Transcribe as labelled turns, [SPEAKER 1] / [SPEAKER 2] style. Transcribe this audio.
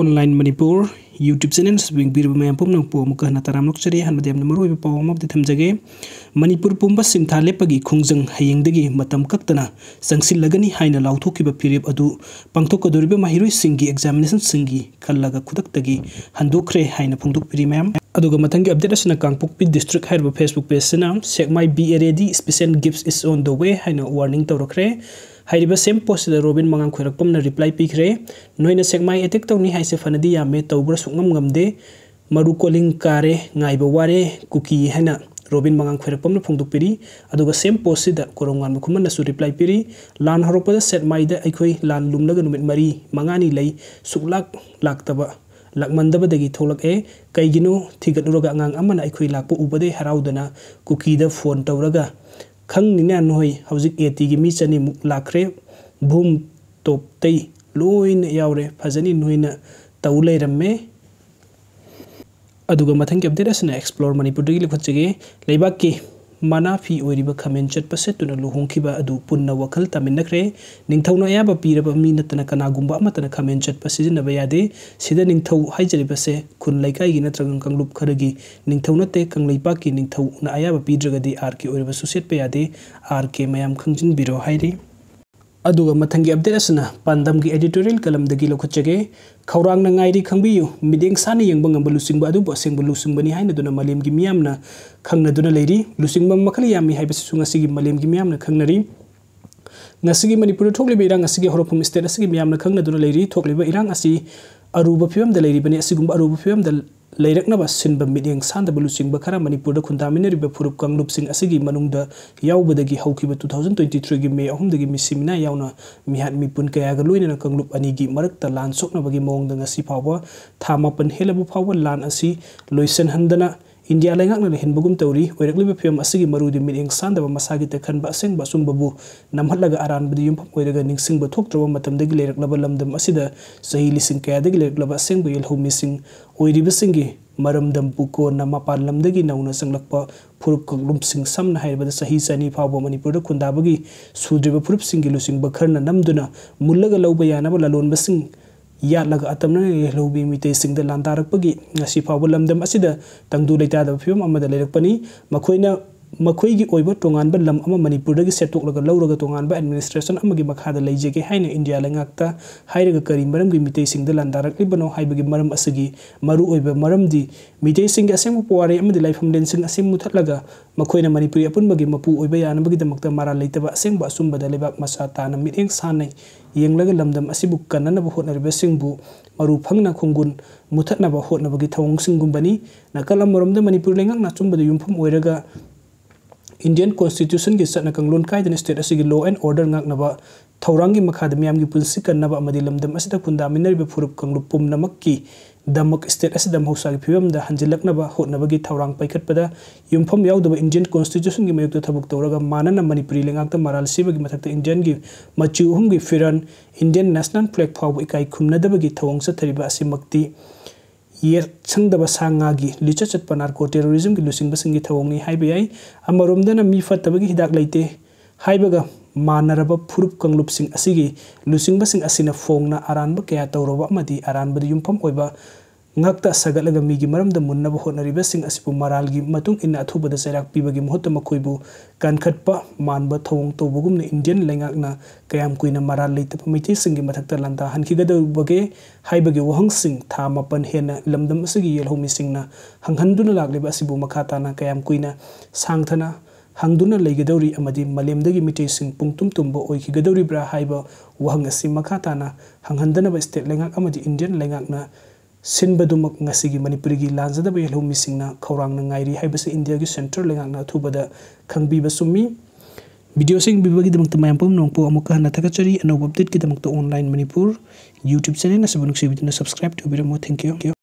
[SPEAKER 1] online manipur youtube channel swing bir ma pum nang pum ka na taram nok chari han madem maru bi pawm of the thamjage manipur pumba simtha lepagi khungjang hayeng dagi matam kaktana changsil lagani haina lauthokiba phirip adu pangthok kaduribe mahiroi singi examination singi khallaga khudak tagi handokre haina phungduk piri ma'am ꯑꯗꯨꯒ ꯃꯊꯪꯒꯤ update ꯑꯁꯤꯅ Kangpokpi district ꯍꯥꯏꯔꯤꯕ Facebook ꯄꯦꯖꯁꯤꯅ ꯁꯦꯛꯃꯥꯏ be already special gifts is on the way ꯍꯥꯏꯅ warning ꯇꯧꯔꯛꯈ꯭ꯔꯦ ꯍꯥꯏꯔꯤꯕ ꯁꯦꯝ ꯄꯣꯁꯁꯤꯗ robin ꯃꯉꯥꯡ ꯈꯣꯏꯔꯛꯄꯝꯅ reply ꯄꯤꯈ꯭ꯔꯦ ꯅꯣꯏꯅ ꯁꯦꯛꯃꯥꯏ ꯑꯦꯇꯦꯛ ꯇꯧꯅꯤ ꯍꯥꯏꯁꯦ ꯐꯅꯗꯤ ꯌꯥꯝꯃꯦ ꯇꯧꯕ꯭ꯔꯥ ꯁꯨꯛꯉꯝ ꯉꯝꯗꯦ ꯃꯔꯨ ꯀꯣꯂꯤꯡ ꯀꯥꯔꯦ ꯉꯥꯏꯕ ꯋꯥꯔꯦ ꯀꯨꯀꯤ ꯍꯥꯏꯅ ꯔꯣꯕꯤꯟ ꯃꯉꯥꯡ ꯈꯣꯏꯔꯛꯄꯝꯅ ꯐꯣꯡꯗꯣꯛꯄꯤꯔꯤ ꯑꯗꯨꯒ ꯁꯦꯝ ꯄꯣꯁꯁꯤꯗ ꯀꯣꯔꯣꯡꯉꯥꯟꯕ ꯈꯨꯃꯟꯅꯁꯨ ꯔꯤꯄ꯭ꯂꯥꯏ ꯄꯤꯔꯤ ꯂꯥꯟ ꯍꯧꯔꯛꯄꯗ ꯁꯦꯠꯃꯥꯏꯗ ꯑꯩꯈꯣꯏ ꯂꯥꯟ ꯂꯨꯝꯂꯒ ꯅꯨꯃꯤꯠ ꯃꯔꯤ ꯃꯉꯥꯅꯤ ꯂꯩ ꯁꯨꯛꯂꯥꯛ ꯂꯥꯛꯇꯕ लकमदे कईगनो थीगर अखुई लाप उबदे हरा कुकी फोन तौर खा नई हजि ए टी की मी लाख्रे भूम तोपत लोन यावरे फजनी नुन तौ लेरमे अगर मथंग कैबदेट अक्सप्लोर मनपुर की लिखे लेबा की manafi oiri ba khamen chat pase tuna lu hong ki ba adu punna wakal tamin nakre ning thau na ya ba pira ba min tan kana gumba ma tan khamen chat pase jin ba sida ning thau hai jari pase khun kang lup gi ning te kang lai pa ki ning thau na ba di ar su set ar ke mayam khang jin biro hai मथं update असन पांडम की editorial कलम लौटे खौरनाई खाबू Ming सा यब लुसिंग असेंब लुसिबी है मलम की मामन खरी लुसिंब मखल यामी मलम की मामन खरी नसी मनपुर इरान हरफम स्टेट खरी थोड़ी इरान अरूब फिवमद लेरीबने असिगुम अरूब फिवमद लेरकनब सिनब मिदियंग सानदब लुचिंग खरा मणिपुर खुंदामिनरिब फुरुप कांगलुप सिंग असिगी मनुंगद याउबदगी हौखिब 2023 गी मे अहुमदगी मिसिमिना याउना मिहात मिपुन कयाग लुइनन लान सोकनबगी मोंगद ngasi phawwa thama pan helabu phawwa lan India ꯂꯩꯉꯥꯛꯅ ꯍꯦꯟꯕꯒꯨꯝ ꯇꯧꯔꯤ ꯑꯣꯏꯔꯛꯂꯤꯕ ꯐꯤꯕꯝ ꯑꯁꯤꯒꯤ ꯃꯔꯨꯗꯤ ꯃꯤꯠꯌꯦꯡ ꯁꯥꯟꯗꯕ ꯃꯁꯥꯒꯤ ꯇꯛꯈꯟꯕ ꯑꯁꯦꯡꯕ ꯑꯆꯨꯝꯕꯕꯨ ꯅꯝꯍꯠꯂꯒ ꯑꯔꯥꯟꯕꯗ ꯌꯨꯝꯐꯝ ꯑꯣꯏꯔꯒ ꯅꯤꯡꯁꯤꯡꯕ ꯊꯣꯛꯇ꯭ꯔꯕ ꯃꯇꯝꯗꯒꯤ ꯂꯩꯔꯛꯂꯕ ꯂꯝꯗꯝ ꯑꯁꯤꯗ ꯆꯍꯤ ꯂꯤꯁꯤꯡ ꯀꯌꯥꯗꯒꯤ ꯂꯩꯔꯛꯂꯕ ꯑꯁꯦꯡꯕ ꯌꯦꯜꯍꯧꯃꯤꯁꯤꯡ ꯑꯣꯏꯔꯤꯕꯁꯤꯡꯒꯤ ꯃꯔꯝꯗꯝꯕꯨ ꯀꯣꯟꯅ ꯃꯄꯥꯟ ꯂꯝꯗꯒꯤ ꯅꯧꯅ ꯆꯪꯂꯛꯄ ꯐꯨꯔꯨꯞ ꯀꯥꯡꯂꯨꯞꯁꯤꯡ ꯁꯝꯅ ꯍꯥꯏꯔꯕꯗ ꯆꯍꯤ ꯆꯅꯤ ꯐꯥꯎꯕ ꯃꯅꯤꯄꯨꯔꯗ ꯈꯨꯟꯗꯥꯕꯒꯤ ꯁꯨꯗ꯭ꯔꯤꯕ ꯐꯨꯔꯨꯞꯁꯤꯡꯒꯤ ꯂꯨꯆꯤꯡꯕ ꯈꯔꯅ ꯅꯝꯗꯨꯅ ꯃꯨꯜꯂꯒ ꯂꯧꯕ ꯌꯥꯅꯕ ꯂꯂꯣꯟꯕꯁꯤꯡ ya laga atamna ye lobi mi te sing de lantarak pagi ngasi phawlam dam asida tangdu leita da phim amada lerak pani makhoina ꯃꯈꯣꯏꯒꯤ ꯑꯣꯏꯕ ꯇꯣꯉꯥꯟꯕ ꯂꯝ ꯑꯃ ꯃꯅꯤꯄꯨꯔꯗꯒꯤ ꯁꯦꯠꯇꯣꯛꯂꯒ ꯂꯧꯔꯒ ꯇꯣꯉꯥꯟꯕ ꯑꯦꯗꯃꯤꯅꯤꯁꯇ꯭ꯔꯦꯁꯟ ꯑꯃꯒꯤ ꯃꯈꯥꯗ ꯂꯩꯖꯒꯦ ꯍꯥꯏꯅ ꯏꯟꯗꯤꯌꯥ ꯂꯩꯉꯥꯛꯇ ꯍꯥꯏꯔꯒ ꯀꯔꯤ ꯃꯔꯝꯒꯤ ꯃꯤꯇꯩꯁꯤꯡꯗ ꯂꯥꯟꯗꯥꯔꯛꯂꯤꯕꯅꯣ ꯍꯥꯏꯕꯒꯤ ꯃꯔꯝ ꯑꯁꯤꯒꯤ ꯃꯔꯨꯑꯣꯏꯕ ꯃꯔꯝꯗꯤ ꯃꯤꯇꯩꯁꯤꯡꯒꯤ ꯑꯁꯦꯡꯕ ꯄꯨꯋꯥꯔꯤ ꯑꯃꯗꯤ ꯂꯥꯏꯐꯝꯂꯦꯟꯁꯤꯡ ꯑꯁꯤ ꯃꯨꯊꯠꯂꯒ ꯃꯈꯣꯏꯅ ꯃꯅꯤꯄꯨꯔꯤ ꯑꯄꯨꯟꯕꯒꯤ ꯃꯄꯨ ꯑꯣꯏꯕ ꯌꯥꯅꯕꯒꯤꯗꯃꯛꯇ ꯃꯔꯥꯜ ꯂꯩꯇꯕ ꯑꯁꯦꯡꯕ ꯑꯆꯨꯝꯕꯗ ꯂꯩꯕꯥꯛ ꯃꯁꯥ ꯇꯥꯅ ꯃꯤꯠꯌꯦꯡ ꯁꯥꯟꯅꯩ ꯌꯦꯡꯂꯒ ꯂꯝꯗꯝ ꯑꯁꯤꯕꯨ ꯀꯟꯅꯅꯕ ꯍꯣꯠꯅꯔꯤꯕꯁꯤꯡꯕꯨ ꯃꯔꯨ ꯐꯪꯅ ꯈꯣꯡꯒꯨꯟ ꯃꯨꯊꯠꯅꯕ ꯍꯣꯠꯅꯕꯒꯤ ꯊꯧꯑꯣꯡꯁꯤꯡꯒꯨꯝꯕꯅꯤ ꯅꯥꯀꯜ ꯑꯃꯔꯣꯝꯗ ꯃꯅꯤꯄꯨꯔ ꯂꯩꯉꯥꯛꯅ ꯑꯆꯨꯝꯕꯗ ꯌꯨꯝꯐꯝ ꯑꯣꯏꯔꯒ इंडियन कॉन्स्टिट्यूशन की सटना कंगलोन कायदन स्टेट असी लॉ एंड ऑर्डर ngaknaba थौरांगी मखाद म्याम की पुलसी कन्नब अमदी लमदम असिद फुंदामिनरिब फुरुप कंगलुप पुमनमक्की दमक स्टेट असिद मौसागी फिवमद हंजिलकनब होटनबगी थौरांग पैखटपद युमफम याउदब इंडियन कॉन्स्टिट्यूशन की मयुक्त थबक तौरग मानन मणिपुरी लेंगाक्त मराल सिबगी मथक्त इंडियन की मचु अहुम की फिरन इंडियन नेशनल फ्लैग फाउब इकाई खुमनदबगी थवोंग सथरिब असिमक्ति yer chungda ba sanga gi licha chat panar ko terrorism gi lusing ba singi thawong ni haibe gi hidak laite haibe ga manara ba phurup kang asigi lusing ba asina phong na aran ba kya di aran ba di ngakta sagatlaga migi maramda munnaba honaaribasing asibu maralgi matung inna athubada chairak pibagi mohotta makoibu kankhatpa manba thawong tobugumna indian lengakna kayam kuina maral leitapa meithei singi mathakta landa hankhigada bage haibagi wahang sing tha mapan hena lamdam asigi yelhomi singna hanghanduna lagleba asibu makhata kayam kuina sangthana hangduna leigadauri amadi malemdagi mitei sing pungtum tumba oikhigadori bra haiba wahang asi makhata na hanghandana ba state lengak amadi indian lengakna ꯁꯤꯟꯕꯗꯨꯃꯛ Manipuri की ꯂꯥꯟꯖꯗꯕ ꯌꯦꯜꯍꯧꯃꯤꯁꯤꯡꯅ ꯈꯧꯔꯥꯡꯅ ꯉꯥꯏꯔꯤ ꯍꯥꯏꯕꯁꯤ ꯏꯟꯗꯤꯌꯥꯒꯤ central ꯂꯩꯉꯥꯛꯅ ꯑꯊꯨꯕꯗ ꯈꯪꯕꯤꯕ ꯆꯨꯝꯃꯤ video मैं नौपो हन थकचरी अनौब अपडेटकीदमक ऑनलाइन मनपुर यूट्यूब चैनल से नुसीबी सब्सक्राइब तौर थैंक यू